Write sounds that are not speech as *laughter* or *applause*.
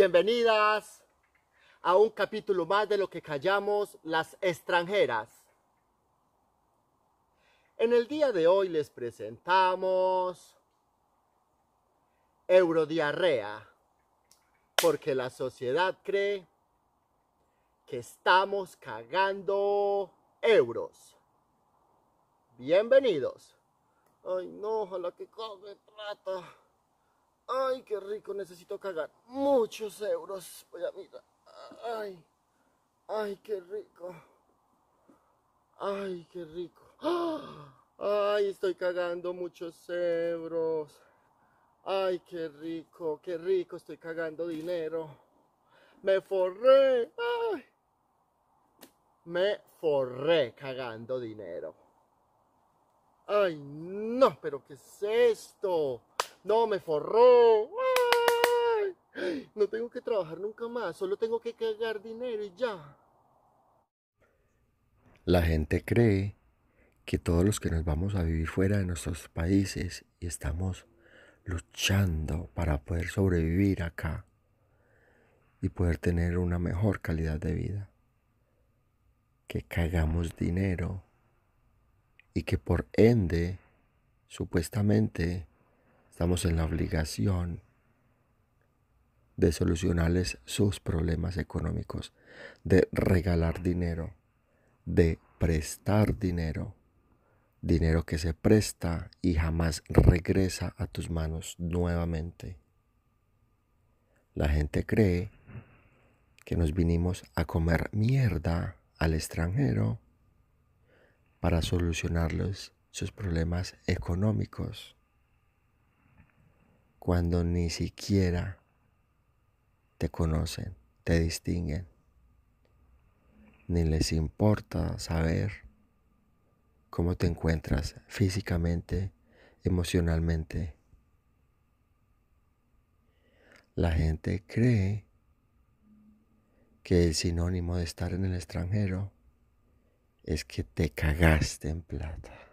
Bienvenidas a un capítulo más de lo que callamos las extranjeras. En el día de hoy les presentamos eurodiarrea, porque la sociedad cree que estamos cagando euros. Bienvenidos. Ay, no, ojalá que coge plata. Ay, qué rico, necesito cagar. Muchos euros. a mira. Ay, ay, qué rico. Ay, qué rico. *gasps* Ay, estoy cagando muchos euros. Ay, qué rico, qué rico, estoy cagando dinero. Me forré. Ay. Me forré cagando dinero. Ay, no, pero ¿qué es esto? no, me forró, no tengo que trabajar nunca más, solo tengo que cagar dinero y ya. La gente cree que todos los que nos vamos a vivir fuera de nuestros países y estamos luchando para poder sobrevivir acá y poder tener una mejor calidad de vida. Que cagamos dinero y que por ende, supuestamente, Estamos en la obligación de solucionarles sus problemas económicos, de regalar dinero, de prestar dinero, dinero que se presta y jamás regresa a tus manos nuevamente. La gente cree que nos vinimos a comer mierda al extranjero para solucionarles sus problemas económicos cuando ni siquiera te conocen, te distinguen, ni les importa saber cómo te encuentras físicamente, emocionalmente. La gente cree que el sinónimo de estar en el extranjero es que te cagaste en plata.